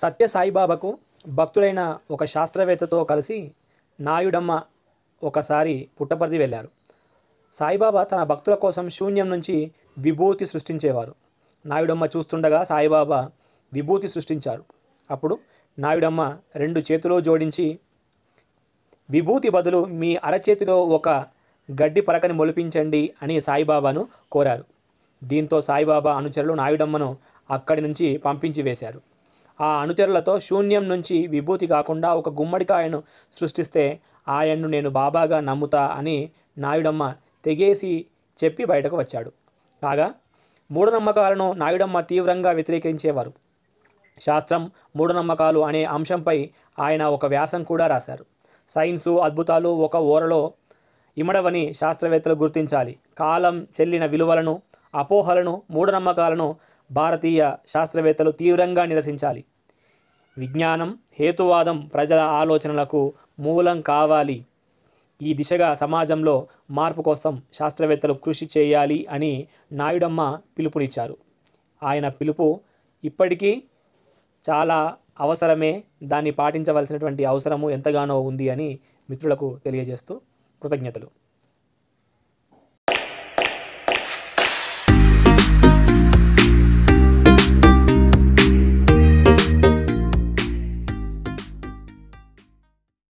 సత్య సాయిబాబాకు భక్తుడైన ఒక శాస్త్రవేత్తతో కలిసి నాయుడమ్మ ఒకసారి పుట్టపర్తి వెళ్ళారు సాయిబాబా తన భక్తుల కోసం శూన్యం నుంచి విభూతి సృష్టించేవారు నాయుడమ్మ చూస్తుండగా సాయిబాబా విభూతి సృష్టించారు అప్పుడు నాయుడమ్మ రెండు చేతులు జోడించి విభూతి బదులు మీ అరచేతిలో ఒక గడ్డి పరకని మొలిపించండి అని సాయిబాబాను కోరారు దీంతో సాయిబాబా అనుచరులు నాయుడమ్మను అక్కడి నుంచి పంపించి వేశారు ఆ అనుచరులతో శూన్యం నుంచి విభూతి కాకుండా ఒక గుమ్మడికాయను సృష్టిస్తే ఆయన్ను నేను బాబాగా నమ్ముతా అని నాయుడమ్మ తెగేసి చెప్పి బయటకు వచ్చాడు కాగా మూఢనమ్మకాలను నాయుడమ్మ తీవ్రంగా వ్యతిరేకించేవారు శాస్త్రం మూఢనమ్మకాలు అనే అంశంపై ఆయన ఒక వ్యాసం కూడా రాశారు సైన్సు అద్భుతాలు ఒక ఓరలో ఇమడవని శాస్త్రవేత్తలు గుర్తించాలి కాలం చెల్లిన విలువలను అపోహలను మూఢనమ్మకాలను భారతీయ శాస్త్రవేత్తలు తీవ్రంగా నిరసించాలి విజ్ఞానం హేతువాదం ప్రజల ఆలోచనలకు మూలం కావాలి ఈ దిశగా సమాజంలో మార్పు కోసం శాస్త్రవేత్తలు కృషి చేయాలి అని నాయుడమ్మ పిలుపునిచ్చారు ఆయన పిలుపు ఇప్పటికీ చాలా అవసరమే దాన్ని పాటించవలసినటువంటి అవసరము ఎంతగానో ఉంది అని మిత్రులకు తెలియజేస్తూ కృతజ్ఞతలు